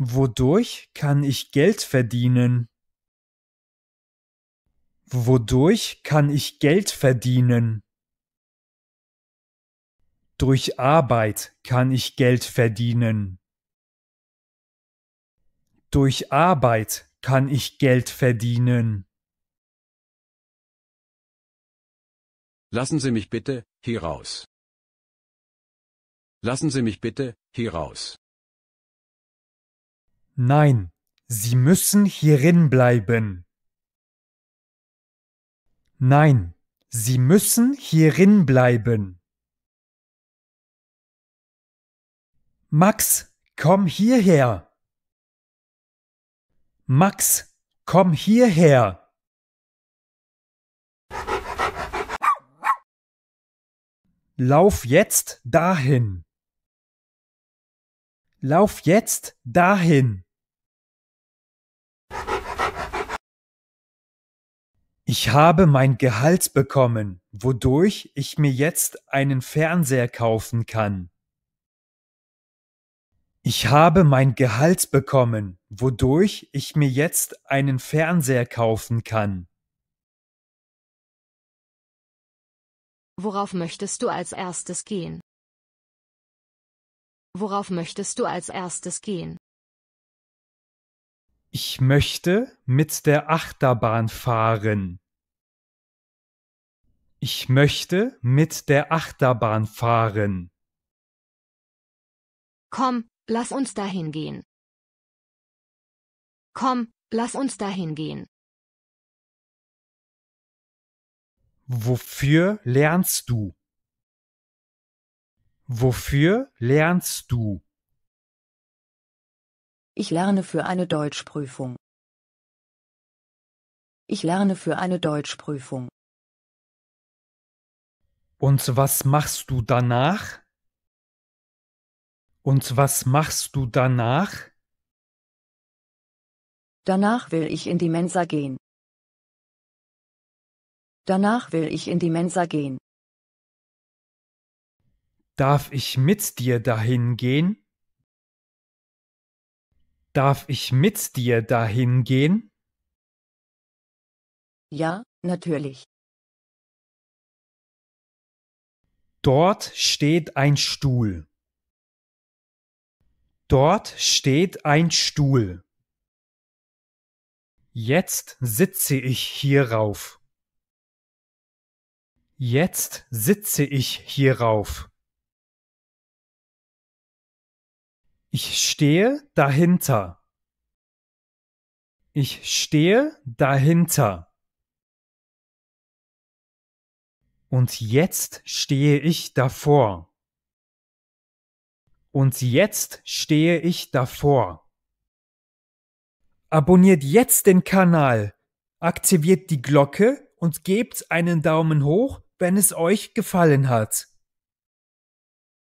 Wodurch kann ich Geld verdienen? Wodurch kann ich Geld verdienen? Durch Arbeit kann ich Geld verdienen. Durch Arbeit kann ich Geld verdienen. Lassen Sie mich bitte hier raus. Lassen Sie mich bitte hier raus. Nein, Sie müssen hierin bleiben. Nein, Sie müssen hierin bleiben. Max, komm hierher. Max, komm hierher. Lauf jetzt dahin. Lauf jetzt dahin. Ich habe mein Gehalt bekommen, wodurch ich mir jetzt einen Fernseher kaufen kann. Ich habe mein Gehalt bekommen, wodurch ich mir jetzt einen Fernseher kaufen kann. Worauf möchtest du als erstes gehen? Worauf möchtest du als erstes gehen? Ich möchte mit der Achterbahn fahren. Ich möchte mit der Achterbahn fahren. Komm, lass uns dahin gehen. Komm, lass uns dahin gehen. Wofür lernst du? Wofür lernst du? Ich lerne für eine Deutschprüfung. Ich lerne für eine Deutschprüfung. Und was machst du danach? Und was machst du danach? Danach will ich in die Mensa gehen. Danach will ich in die Mensa gehen. Darf ich mit dir dahin gehen? Darf ich mit dir dahin gehen? Ja, natürlich. Dort steht ein Stuhl. Dort steht ein Stuhl. Jetzt sitze ich hierauf. Jetzt sitze ich hierauf. Ich stehe dahinter. Ich stehe dahinter. Und jetzt stehe ich davor. Und jetzt stehe ich davor. Abonniert jetzt den Kanal, aktiviert die Glocke und gebt einen Daumen hoch, wenn es euch gefallen hat.